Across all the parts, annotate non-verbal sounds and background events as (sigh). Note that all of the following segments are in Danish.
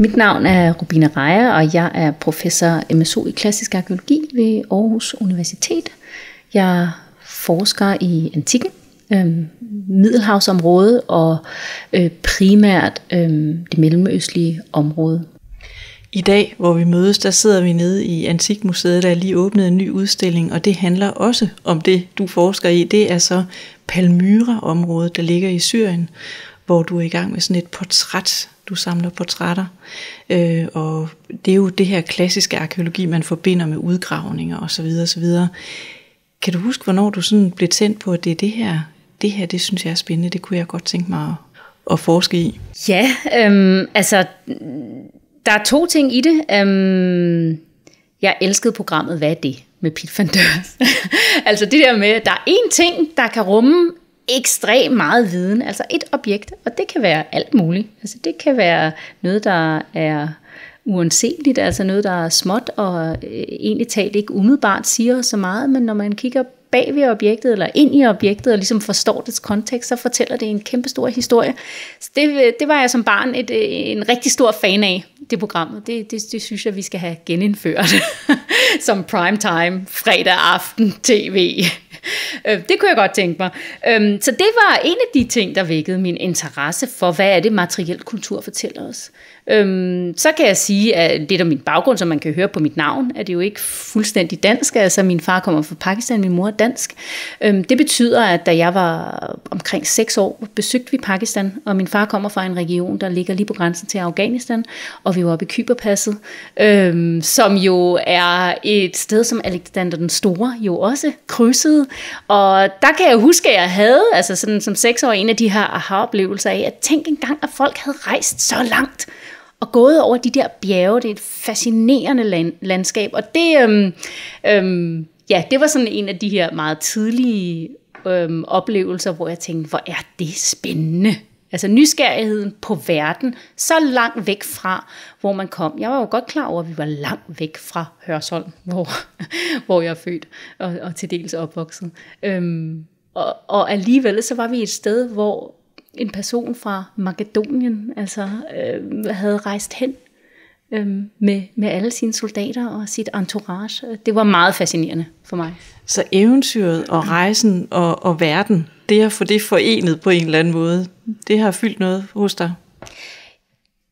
Mit navn er Rubina Rejer, og jeg er professor MSO i klassisk arkeologi ved Aarhus Universitet. Jeg forsker i antikken, øh, Middelhavsområdet og øh, primært øh, det mellemøstlige område. I dag, hvor vi mødes, der sidder vi nede i Antikmuseet, der lige åbnede en ny udstilling, og det handler også om det, du forsker i. Det er så Palmyra-området, der ligger i Syrien, hvor du er i gang med sådan et portræt du samler portrætter. Øh, og det er jo det her klassiske arkeologi, man forbinder med udgravninger osv. osv. Kan du huske, hvornår du sådan blev tændt på, at det er det her, det her, det synes jeg er spændende, det kunne jeg godt tænke mig at, at forske i? Ja, øhm, altså, der er to ting i det. Øhm, jeg elskede programmet Hvad er det? med Pete Van (laughs) altså det der med, at der er én ting, der kan rumme ekstremt meget viden, altså et objekt, og det kan være alt muligt. Altså det kan være noget, der er uanseligt, altså noget, der er småt og øh, egentlig talt ikke umiddelbart siger så meget, men når man kigger bag ved objektet eller ind i objektet og ligesom forstår dets kontekst, så fortæller det en kæmpe stor historie. Så det, øh, det var jeg som barn et, øh, en rigtig stor fan af, det program. Det, det, det synes jeg, vi skal have genindført (laughs) som primetime fredag aften tv. Øh, det kunne jeg godt tænke mig. Øhm, så det var en af de ting, der vækkede min interesse for, hvad er det materiel kultur fortæller os. Øhm, så kan jeg sige, at det er min baggrund, som man kan høre på mit navn, at det jo ikke fuldstændig dansk. Altså min far kommer fra Pakistan, min mor er dansk. Øhm, det betyder, at da jeg var omkring 6 år, besøgte vi Pakistan, og min far kommer fra en region, der ligger lige på grænsen til Afghanistan, og vi var oppe i Kyberpasset, øhm, som jo er et sted, som Alexander den Store jo også krydsede. Og der kan jeg huske, at jeg havde, altså sådan som 6 år, en af de her aha-oplevelser af, at tænk engang, at folk havde rejst så langt og gået over de der bjerge. Det er et fascinerende land, landskab, og det, øhm, øhm, ja, det var sådan en af de her meget tidlige øhm, oplevelser, hvor jeg tænkte, hvor er det spændende. Altså nysgerrigheden på verden, så langt væk fra, hvor man kom. Jeg var jo godt klar over, at vi var langt væk fra Hørsholm, hvor, (laughs) hvor jeg er født og, og til dels opvokset. Øhm, og, og alligevel så var vi et sted, hvor en person fra Makedonien altså, øh, havde rejst hen øh, med, med alle sine soldater og sit entourage. Det var meget fascinerende for mig. Så eventyret og rejsen og, og verden, det at få det forenet på en eller anden måde, det har fyldt noget hos dig?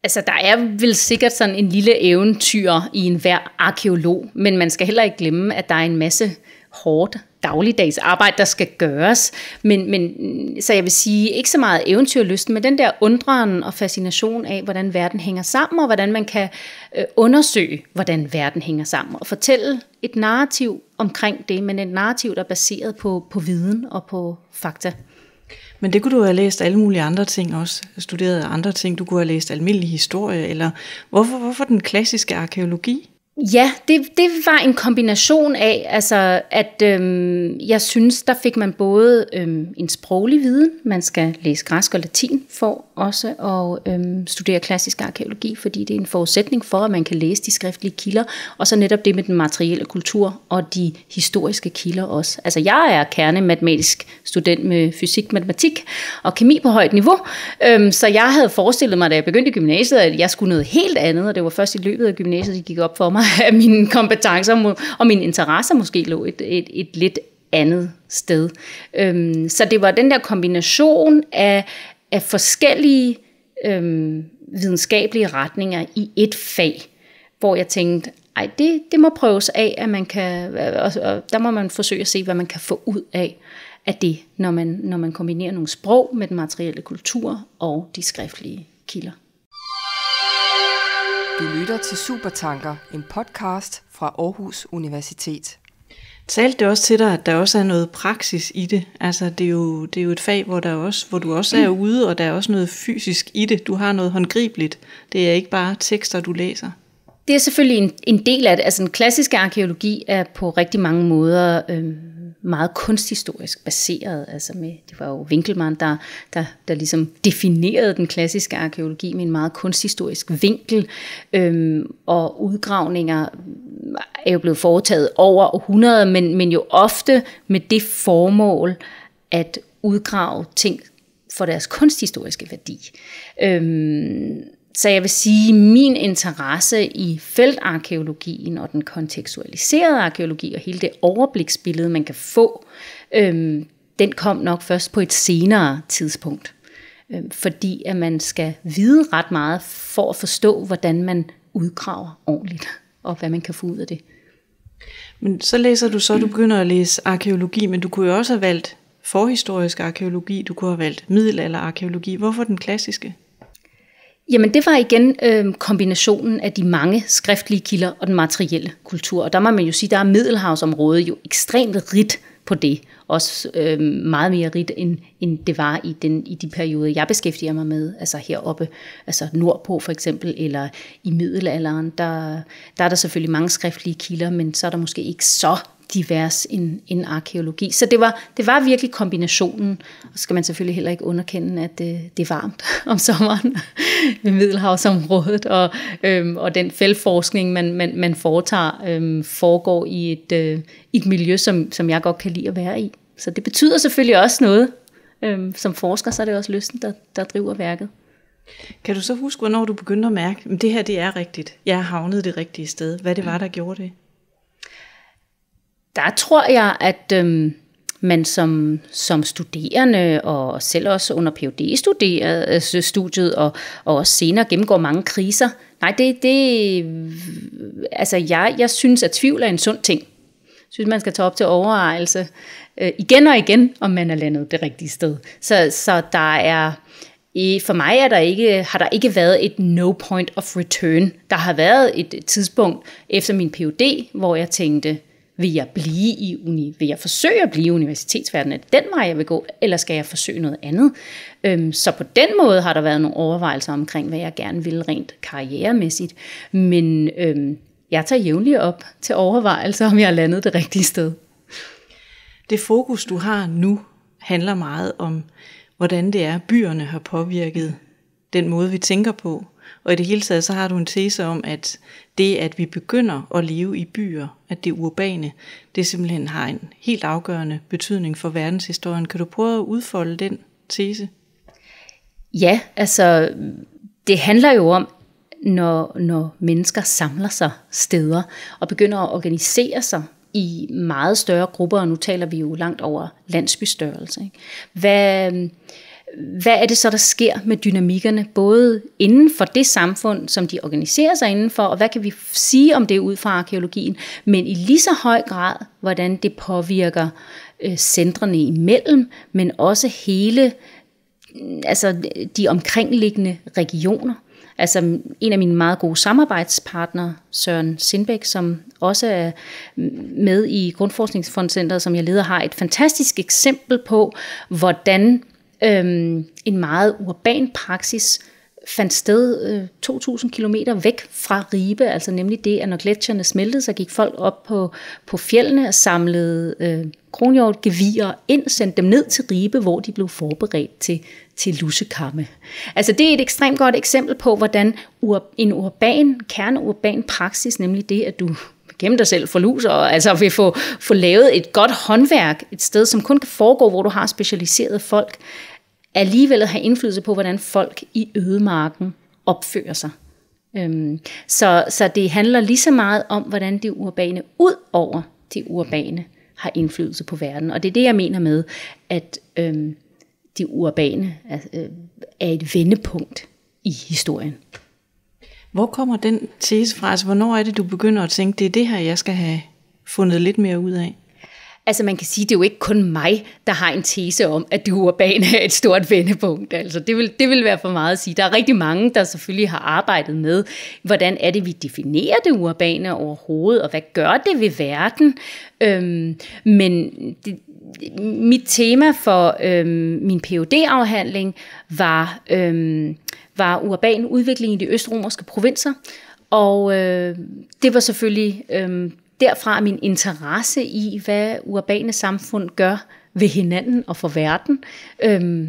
Altså, der er vel sikkert sådan en lille eventyr i enhver arkeolog, men man skal heller ikke glemme, at der er en masse hårdt dagligdags arbejde, der skal gøres. Men, men, så jeg vil sige, ikke så meget eventyrlysten, men den der undren og fascination af, hvordan verden hænger sammen, og hvordan man kan øh, undersøge, hvordan verden hænger sammen, og fortælle et narrativ omkring det, men et narrativ, der er baseret på, på viden og på fakta. Men det kunne du have læst alle mulige andre ting også, studeret andre ting. Du kunne have læst almindelig historie, eller hvorfor, hvorfor den klassiske arkeologi? Ja, det, det var en kombination af, altså, at øhm, jeg synes, der fik man både øhm, en sproglig viden, man skal læse græsk og latin for også, og øhm, studere klassisk arkeologi, fordi det er en forudsætning for, at man kan læse de skriftlige kilder, og så netop det med den materielle kultur og de historiske kilder også. Altså, jeg er kerne matematisk student med fysik, matematik og kemi på højt niveau, øhm, så jeg havde forestillet mig, da jeg begyndte gymnasiet, at jeg skulle noget helt andet, og det var først i løbet af gymnasiet, det gik op for mig, at mine kompetencer og mine interesser måske lå et, et, et lidt andet sted. Øhm, så det var den der kombination af, af forskellige øhm, videnskabelige retninger i et fag, hvor jeg tænkte, ej, det, det må prøves af, at man kan, og, og der må man forsøge at se, hvad man kan få ud af, af det, når man, når man kombinerer nogle sprog med den materielle kultur og de skriftlige kilder. Du lytter til Supertanker, en podcast fra Aarhus Universitet. Talte det også til dig, at der også er noget praksis i det? Altså, det er jo, det er jo et fag, hvor, der også, hvor du også er mm. ude, og der er også noget fysisk i det. Du har noget håndgribeligt. Det er ikke bare tekster, du læser. Det er selvfølgelig en, en del af det. Altså, den klassiske arkeologi er på rigtig mange måder... Øh meget kunsthistorisk baseret. Altså med, det var jo Winkelmann, der, der, der ligesom definerede den klassiske arkeologi med en meget kunsthistorisk vinkel, øhm, og udgravninger er jo blevet foretaget over århundreder, men, men jo ofte med det formål at udgrave ting for deres kunsthistoriske værdi. Øhm, så jeg vil sige, at min interesse i feltarkeologien og den kontekstualiserede arkeologi og hele det overbliksbillede, man kan få, øhm, den kom nok først på et senere tidspunkt. Øhm, fordi at man skal vide ret meget for at forstå, hvordan man udgraver ordentligt, og hvad man kan få ud af det. Men så læser du så, at du begynder at læse arkeologi, men du kunne jo også have valgt forhistorisk arkeologi, du kunne have valgt middelalderarkeologi. Hvorfor den klassiske? Jamen det var igen øh, kombinationen af de mange skriftlige kilder og den materielle kultur. Og der må man jo sige, der er Middelhavsområdet jo ekstremt rigt på det. Også øh, meget mere rigt, end, end det var i, den, i de perioder, jeg beskæftiger mig med. Altså heroppe, altså nordpå for eksempel, eller i middelalderen. Der, der er der selvfølgelig mange skriftlige kilder, men så er der måske ikke så divers en, en arkeologi. Så det var, det var virkelig kombinationen. Og så skal man selvfølgelig heller ikke underkende, at det, øh, det er varmt (laughs) om sommeren ved Middelhavsområdet, og, øhm, og den feltforskning, man, man, man foretager, øhm, foregår i et, øh, et miljø, som, som jeg godt kan lide at være i. Så det betyder selvfølgelig også noget. Øhm, som forsker, så er det også lysten, der, der driver værket. Kan du så huske, hvornår du begyndte at mærke, at det her det er rigtigt? Jeg havnede havnet det rigtige sted. Hvad det mm. var, der gjorde det? der tror jeg, at øhm, man som, som studerende, og selv også under phd øh, studiet og, og også senere gennemgår mange kriser. Nej, det, det altså jeg, jeg synes, at tvivl er en sund ting. Jeg synes, man skal tage op til overvejelse øh, igen og igen, om man er landet det rigtige sted. Så, så der er, for mig er der ikke, har der ikke været et no point of return. Der har været et tidspunkt efter min PhD, hvor jeg tænkte, vil jeg blive i uni? Vil jeg forsøge at blive i universitetsverdenen? Er det den vej, jeg vil gå? Eller skal jeg forsøge noget andet? Øhm, så på den måde har der været nogle overvejelser omkring, hvad jeg gerne vil rent karrieremæssigt. Men øhm, jeg tager jævnligt op til overvejelser, om jeg har landet det rigtige sted. Det fokus, du har nu, handler meget om, hvordan det er, byerne har påvirket den måde, vi tænker på. Og i det hele taget, så har du en tese om, at det, at vi begynder at leve i byer, at det urbane, det simpelthen har en helt afgørende betydning for verdenshistorien. Kan du prøve at udfolde den tese? Ja, altså det handler jo om, når, når mennesker samler sig steder og begynder at organisere sig i meget større grupper, og nu taler vi jo langt over landsbystørrelse. Ikke? Hvad, hvad er det så, der sker med dynamikkerne, både inden for det samfund, som de organiserer sig indenfor, og hvad kan vi sige om det ud fra arkeologien, men i lige så høj grad, hvordan det påvirker øh, centrene imellem, men også hele mm, altså, de omkringliggende regioner. Altså en af mine meget gode samarbejdspartnere, Søren Sindbæk, som også er mm, med i Grundforskningsfondcenteret, som jeg leder, har et fantastisk eksempel på, hvordan øhm, en meget urban praksis fandt sted øh, 2.000 km væk fra Ribe, altså nemlig det, at når gletsjerne smeltede, så gik folk op på, på fjellene og samlede øh, kronhjortgevier ind, sendte dem ned til Ribe, hvor de blev forberedt til, til lussekamme. Altså det er et ekstremt godt eksempel på, hvordan ur, en urban, kerneurban praksis, nemlig det, at du gemme dig selv for lus, og altså vil få, få lavet et godt håndværk et sted, som kun kan foregå, hvor du har specialiserede folk, alligevel have indflydelse på, hvordan folk i ødemarken opfører sig. Øhm, så, så det handler lige så meget om, hvordan det urbane ud over det urbane har indflydelse på verden. Og det er det, jeg mener med, at øhm, det urbane er, øh, er et vendepunkt i historien. Hvor kommer den tese fra? Altså, hvornår er det, du begynder at tænke, det er det her, jeg skal have fundet lidt mere ud af? Altså man kan sige, det er jo ikke kun mig, der har en tese om, at det urbane er (laughs) et stort vendepunkt. Altså det vil, det vil være for meget at sige. Der er rigtig mange, der selvfølgelig har arbejdet med, hvordan er det, vi definerer det urbane overhovedet, og hvad gør det ved verden? Øhm, men det, mit tema for øhm, min PhD-afhandling var, øhm, var urban udvikling i de østromerske provinser, og øh, det var selvfølgelig øh, derfra min interesse i, hvad urbane samfund gør ved hinanden og for verden, øh,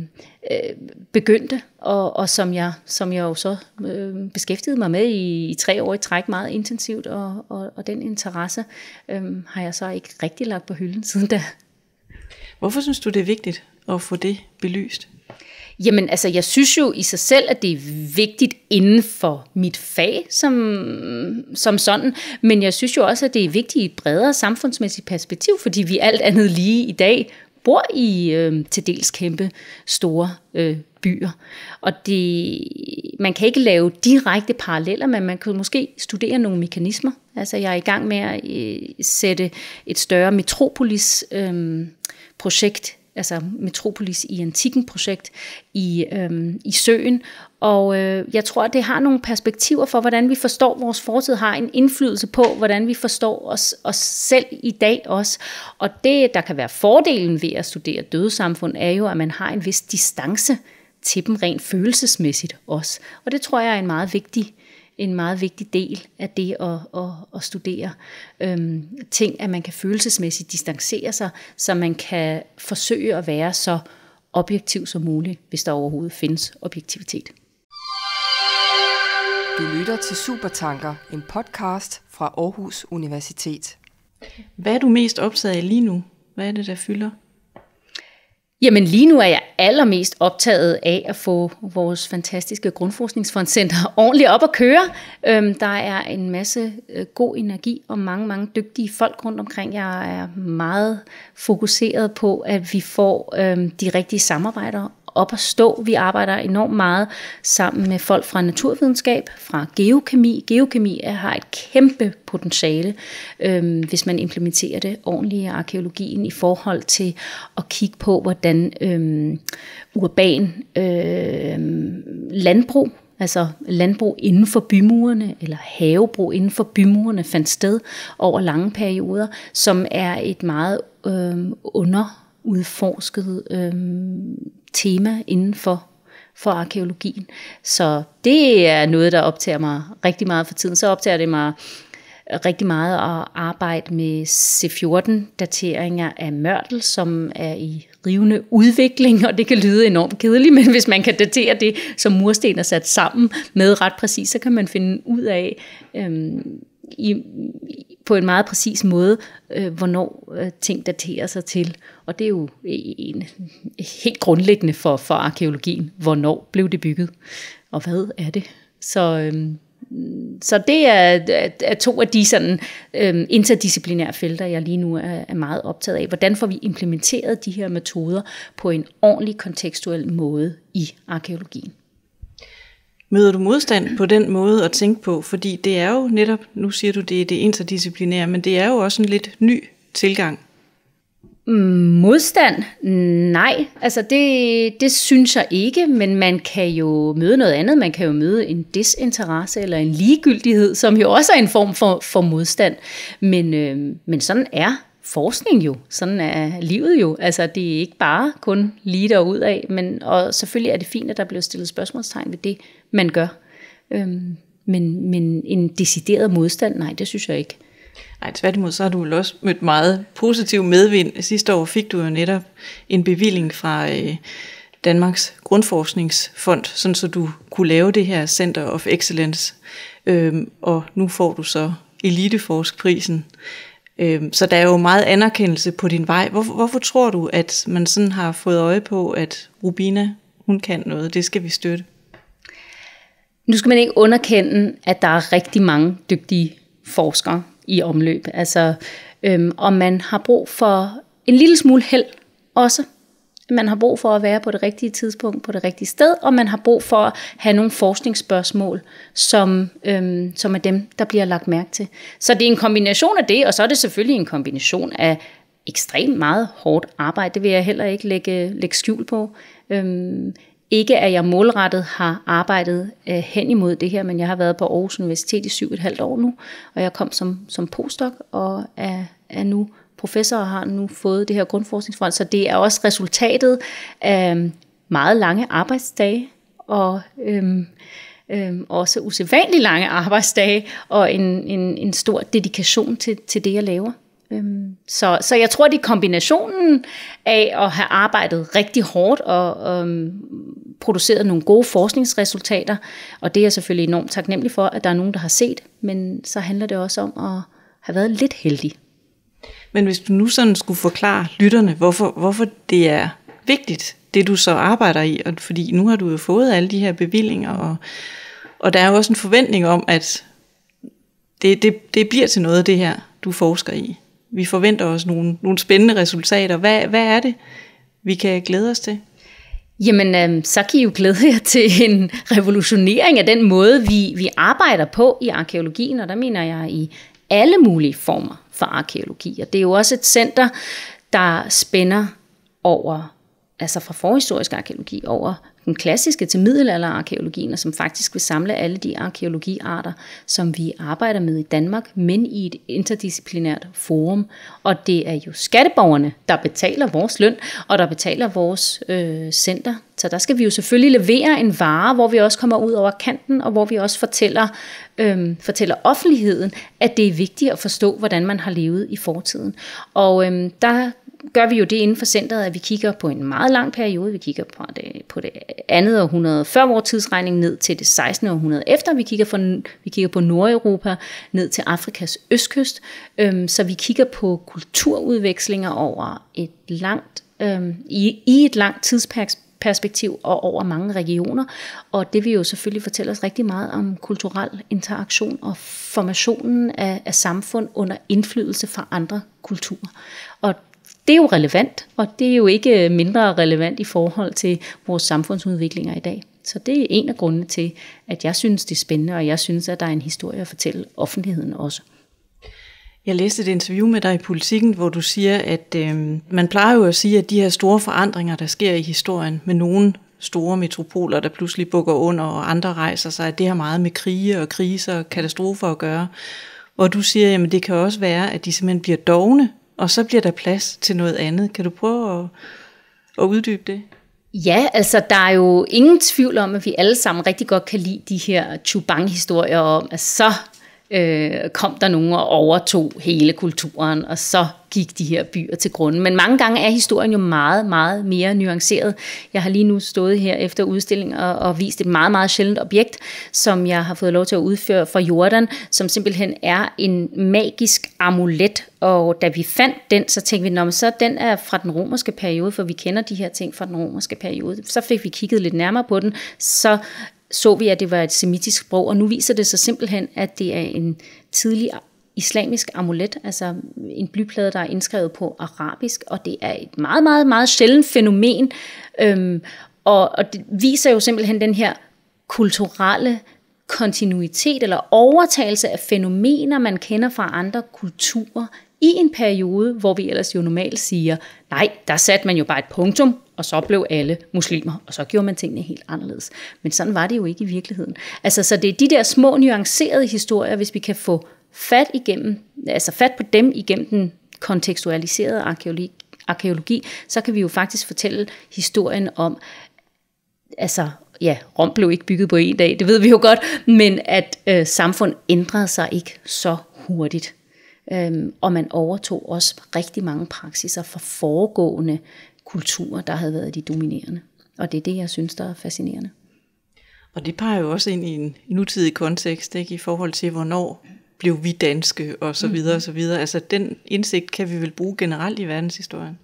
øh, begyndte, og, og som, jeg, som jeg jo så øh, beskæftigede mig med i, i tre år i træk meget intensivt, og, og, og den interesse øh, har jeg så ikke rigtig lagt på hylden siden da. Hvorfor synes du, det er vigtigt at få det belyst? Jamen altså, jeg synes jo i sig selv, at det er vigtigt inden for mit fag som, som sådan, men jeg synes jo også, at det er vigtigt i et bredere samfundsmæssigt perspektiv, fordi vi alt andet lige i dag bor i øh, til dels kæmpe store øh, byer. Og det, man kan ikke lave direkte paralleller, men man kan måske studere nogle mekanismer. Altså jeg er i gang med at øh, sætte et større metropolis øh, projekt altså Metropolis i Antikken projekt i, øhm, i Søen. Og øh, jeg tror, at det har nogle perspektiver for, hvordan vi forstår vores fortid, har en indflydelse på, hvordan vi forstår os, os selv i dag også. Og det, der kan være fordelen ved at studere dødesamfund, er jo, at man har en vis distance til dem rent følelsesmæssigt også. Og det tror jeg er en meget vigtig en meget vigtig del af det at, at, at studere øhm, ting, at man kan følelsesmæssigt distancere sig, så man kan forsøge at være så objektiv som muligt, hvis der overhovedet findes objektivitet. Du lytter til Supertanker, en podcast fra Aarhus Universitet. Hvad er du mest optaget af lige nu? Hvad er det, der fylder? Jamen lige nu er jeg allermest optaget af at få vores fantastiske Grundforskningsfondcenter (laughs) ordentligt op at køre. Øhm, der er en masse øh, god energi og mange, mange dygtige folk rundt omkring. Jeg er meget fokuseret på, at vi får øhm, de rigtige samarbejder op at stå. Vi arbejder enormt meget sammen med folk fra naturvidenskab, fra geokemi. Geokemi har et kæmpe potentiale, øh, hvis man implementerer det ordentligt i arkeologien i forhold til at kigge på, hvordan øh, urban øh, landbrug altså landbrug inden for bymurene, eller havebrug inden for bymurene, fandt sted over lange perioder, som er et meget øh, underudforsket øh, tema inden for for arkeologien. Så det er noget, der optager mig rigtig meget for tiden. Så optager det mig rigtig meget at arbejde med C14-dateringer af mørtel, som er i rivende udvikling, og det kan lyde enormt kedeligt, men hvis man kan datere det, som mursten er sat sammen med ret præcis, så kan man finde ud af, øhm, i, på en meget præcis måde, øh, hvornår øh, ting daterer sig til. Og det er jo en, helt grundlæggende for, for arkeologien. Hvornår blev det bygget? Og hvad er det? Så, øh, så det er, er to af de sådan, øh, interdisciplinære felter, jeg lige nu er, er meget optaget af. Hvordan får vi implementeret de her metoder på en ordentlig kontekstuel måde i arkeologien? Møder du modstand på den måde at tænke på? Fordi det er jo netop, nu siger du, det er det interdisciplinære, men det er jo også en lidt ny tilgang. Mm, modstand? Nej, altså det, det synes jeg ikke, men man kan jo møde noget andet. Man kan jo møde en desinteresse eller en ligegyldighed, som jo også er en form for, for modstand. Men, øh, men sådan er forskning jo. Sådan er livet jo. Altså, det er ikke bare kun lige derud af, men og selvfølgelig er det fint, at der bliver stillet spørgsmålstegn ved det, man gør. Øhm, men, men en decideret modstand, nej, det synes jeg ikke. Nej, tværtimod, så har du også mødt meget positiv medvind. Sidste år fik du jo netop en bevilling fra øh, Danmarks Grundforskningsfond, sådan så du kunne lave det her Center of Excellence. Øhm, og nu får du så Eliteforskprisen. Øh, så der er jo meget anerkendelse på din vej. Hvor, hvorfor tror du, at man sådan har fået øje på, at Rubina, hun kan noget, det skal vi støtte? Nu skal man ikke underkende, at der er rigtig mange dygtige forskere i omløb. Altså, øhm, og man har brug for en lille smule held også. Man har brug for at være på det rigtige tidspunkt, på det rigtige sted, og man har brug for at have nogle forskningsspørgsmål, som, øhm, som er dem, der bliver lagt mærke til. Så det er en kombination af det, og så er det selvfølgelig en kombination af ekstremt meget hårdt arbejde. Det vil jeg heller ikke lægge, lægge skjul på. Øhm, ikke at jeg målrettet har arbejdet øh, hen imod det her, men jeg har været på Aarhus Universitet i syv et halvt år nu, og jeg kom som, som postdoc og er, er nu professorer har nu fået det her grundforskningsfond, så det er også resultatet af meget lange arbejdsdage og øhm, øhm, også usædvanligt lange arbejdsdage og en, en, en stor dedikation til, til det, jeg laver. Øhm, så, så jeg tror, det er kombinationen af at have arbejdet rigtig hårdt og øhm, produceret nogle gode forskningsresultater, og det er jeg selvfølgelig enormt taknemmelig for, at der er nogen, der har set, men så handler det også om at have været lidt heldig. Men hvis du nu sådan skulle forklare lytterne, hvorfor, hvorfor det er vigtigt, det du så arbejder i, og fordi nu har du jo fået alle de her bevillinger, og, og der er jo også en forventning om, at det, det, det bliver til noget, det her, du forsker i. Vi forventer også nogle, nogle spændende resultater. Hvad, hvad er det, vi kan glæde os til? Jamen, øh, så kan I jo glæde jer til en revolutionering af den måde, vi, vi arbejder på i arkeologien, og der mener jeg i alle mulige former for arkeologi. Og det er jo også et center, der spænder over, altså fra forhistorisk arkeologi over den klassiske til middelalderarkeologien, og som faktisk vil samle alle de arkeologiarter, som vi arbejder med i Danmark, men i et interdisciplinært forum. Og det er jo skatteborgerne, der betaler vores løn, og der betaler vores øh, center. Så der skal vi jo selvfølgelig levere en vare, hvor vi også kommer ud over kanten, og hvor vi også fortæller, øh, fortæller offentligheden, at det er vigtigt at forstå, hvordan man har levet i fortiden. Og øh, der gør vi jo det inden for centret, at vi kigger på en meget lang periode. Vi kigger på det, på det andet århundrede før vores tidsregning ned til det 16. århundrede efter. Vi kigger, for, vi kigger på Nordeuropa ned til Afrikas østkyst. Øhm, så vi kigger på kulturudvekslinger over et langt, øhm, i, i et langt tidsperspektiv og over mange regioner. Og det vil jo selvfølgelig fortælle os rigtig meget om kulturel interaktion og formationen af, af samfund under indflydelse fra andre kulturer. Og det er jo relevant, og det er jo ikke mindre relevant i forhold til vores samfundsudviklinger i dag. Så det er en af grundene til, at jeg synes, det er spændende, og jeg synes, at der er en historie at fortælle offentligheden også. Jeg læste et interview med dig i Politiken, hvor du siger, at øh, man plejer jo at sige, at de her store forandringer, der sker i historien med nogle store metropoler, der pludselig bukker under, og andre rejser sig, at det har meget med krige og kriser og katastrofer at gøre. Og du siger, at det kan også være, at de simpelthen bliver dogne og så bliver der plads til noget andet. Kan du prøve at, at uddybe det? Ja, altså der er jo ingen tvivl om, at vi alle sammen rigtig godt kan lide de her Chubang-historier om, at så øh, kom der nogen og overtog hele kulturen, og så gik de her byer til grunden. Men mange gange er historien jo meget, meget mere nuanceret. Jeg har lige nu stået her efter udstilling og, og vist et meget, meget sjældent objekt, som jeg har fået lov til at udføre fra Jordan, som simpelthen er en magisk amulet. Og da vi fandt den, så tænkte vi, så den er fra den romerske periode, for vi kender de her ting fra den romerske periode. Så fik vi kigget lidt nærmere på den, så så vi, at det var et semitisk sprog, og nu viser det sig simpelthen, at det er en tidlig islamisk amulet, altså en blyplade, der er indskrevet på arabisk, og det er et meget, meget, meget sjældent fænomen, øhm, og, og det viser jo simpelthen den her kulturelle kontinuitet eller overtagelse af fænomener, man kender fra andre kulturer i en periode, hvor vi ellers jo normalt siger, nej, der satte man jo bare et punktum, og så blev alle muslimer, og så gjorde man tingene helt anderledes. Men sådan var det jo ikke i virkeligheden. Altså, så det er de der små nuancerede historier, hvis vi kan få fat, igennem, altså fat på dem igennem den kontekstualiserede arkeologi, arkeologi, så kan vi jo faktisk fortælle historien om, altså ja, Rom blev ikke bygget på en dag, det ved vi jo godt, men at øh, samfund ændrede sig ikke så hurtigt. Øhm, og man overtog også rigtig mange praksiser fra foregående kulturer, der havde været de dominerende. Og det er det, jeg synes, der er fascinerende. Og det peger jo også ind i en nutidig kontekst, ikke? i forhold til, hvornår blev vi danske, og så videre, og så videre. Altså, den indsigt kan vi vel bruge generelt i verdenshistorien?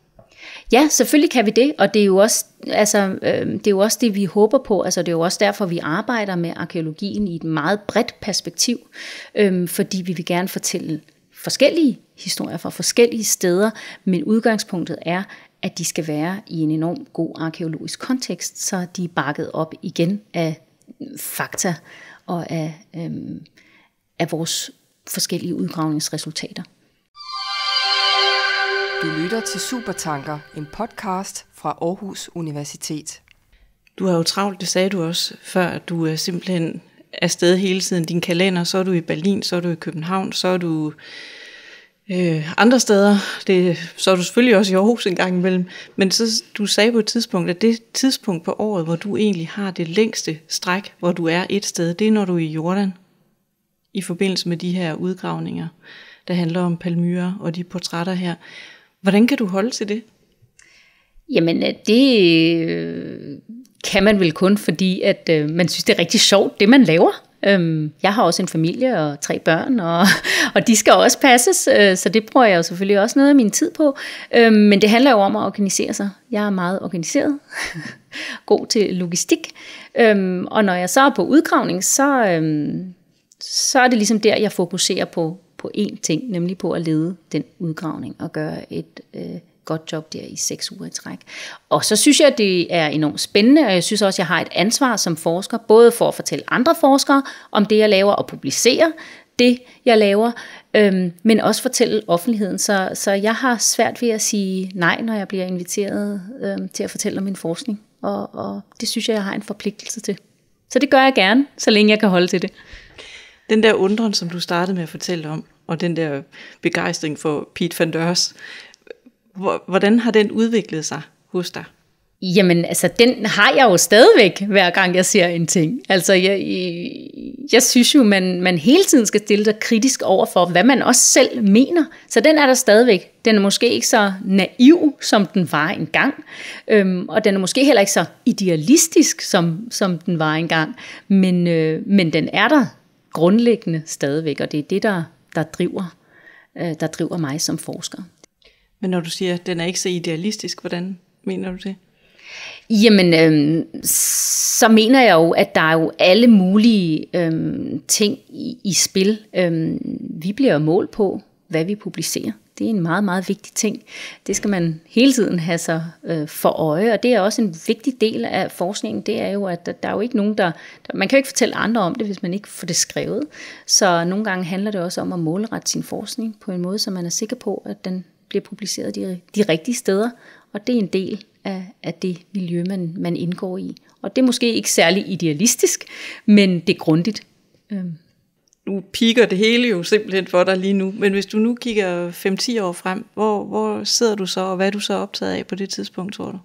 Ja, selvfølgelig kan vi det, og det er jo også, altså, øh, det, er jo også det, vi håber på. Altså, det er jo også derfor, vi arbejder med arkeologien i et meget bredt perspektiv, øh, fordi vi vil gerne fortælle forskellige historier fra forskellige steder, men udgangspunktet er, at de skal være i en enorm god arkeologisk kontekst, så de er bakket op igen af fakta og af, øhm, af vores forskellige udgravningsresultater. Du lytter til Supertanker, en podcast fra Aarhus Universitet. Du har jo travlt, det sagde du også før, du simpelthen afsted hele tiden. Din kalender, så er du i Berlin, så er du i København, så er du øh, andre steder. Det, så er du selvfølgelig også i Aarhus en gang imellem. Men så, du sagde på et tidspunkt, at det tidspunkt på året, hvor du egentlig har det længste stræk, hvor du er et sted, det er når du er i Jordan. I forbindelse med de her udgravninger, der handler om Palmyra og de portrætter her. Hvordan kan du holde til det? Jamen, øh, det øh, kan man vel kun, fordi at øh, man synes, det er rigtig sjovt, det man laver. Øhm, jeg har også en familie og tre børn, og, (laughs) og de skal også passes, øh, så det bruger jeg jo selvfølgelig også noget af min tid på. Øhm, men det handler jo om at organisere sig. Jeg er meget organiseret, (laughs) god til logistik, øhm, og når jeg så er på udgravning, så, øhm, så er det ligesom der, jeg fokuserer på, på én ting, nemlig på at lede den udgravning og gøre et øh, godt job der i seks uger i træk. Og så synes jeg, det er enormt spændende, og jeg synes også, jeg har et ansvar som forsker, både for at fortælle andre forskere om det, jeg laver, og publicere det, jeg laver, øhm, men også fortælle offentligheden. Så, så jeg har svært ved at sige nej, når jeg bliver inviteret øhm, til at fortælle om min forskning. Og, og det synes jeg, jeg har en forpligtelse til. Så det gør jeg gerne, så længe jeg kan holde til det. Den der undren, som du startede med at fortælle om, og den der begejstring for Pete Van Dørs, Hvordan har den udviklet sig hos dig? Jamen, altså, den har jeg jo stadigvæk, hver gang jeg ser en ting. Altså, jeg, jeg synes jo, man, man hele tiden skal stille sig kritisk over for, hvad man også selv mener. Så den er der stadigvæk. Den er måske ikke så naiv, som den var engang. Øhm, og den er måske heller ikke så idealistisk, som, som den var engang. Men, øh, men den er der grundlæggende stadigvæk, og det er det, der, der, driver, øh, der driver mig som forsker. Men når du siger, at den er ikke så idealistisk, hvordan mener du det? Jamen, øhm, så mener jeg jo, at der er jo alle mulige øhm, ting i, i spil. Øhm, vi bliver mål på, hvad vi publicerer. Det er en meget, meget vigtig ting. Det skal man hele tiden have sig øh, for øje, og det er også en vigtig del af forskningen. Det er jo, at der er jo ikke nogen, der, der... Man kan jo ikke fortælle andre om det, hvis man ikke får det skrevet. Så nogle gange handler det også om at målrette sin forskning på en måde, så man er sikker på, at den bliver publiceret de, de rigtige steder, og det er en del af, af det miljø, man, man indgår i. Og det er måske ikke særlig idealistisk, men det er grundigt. Øhm. Nu piker det hele jo simpelthen for dig lige nu, men hvis du nu kigger 5-10 år frem, hvor, hvor sidder du så, og hvad er du så optaget af på det tidspunkt, tror du?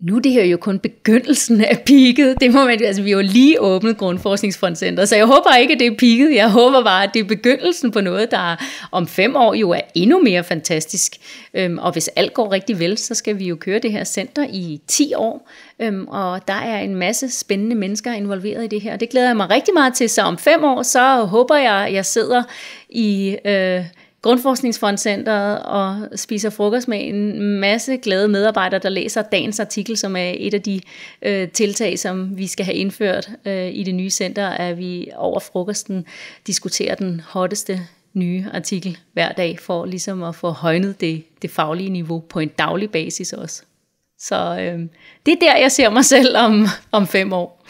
nu er det her jo kun begyndelsen af peaket. Det må man, altså vi har jo lige åbnet Grundforskningsfondcenter, så jeg håber ikke, at det er peaket. Jeg håber bare, at det er begyndelsen på noget, der om fem år jo er endnu mere fantastisk. Øhm, og hvis alt går rigtig vel, så skal vi jo køre det her center i 10 år. Øhm, og der er en masse spændende mennesker involveret i det her. Det glæder jeg mig rigtig meget til. Så om fem år, så håber jeg, at jeg sidder i... Øh, Grundforskningsfondcenteret og spiser frokost med en masse glade medarbejdere, der læser dagens artikel, som er et af de øh, tiltag, som vi skal have indført øh, i det nye center, at vi over frokosten diskuterer den hotteste nye artikel hver dag, for ligesom at få højnet det, det faglige niveau på en daglig basis også. Så øh, det er der, jeg ser mig selv om, om fem år.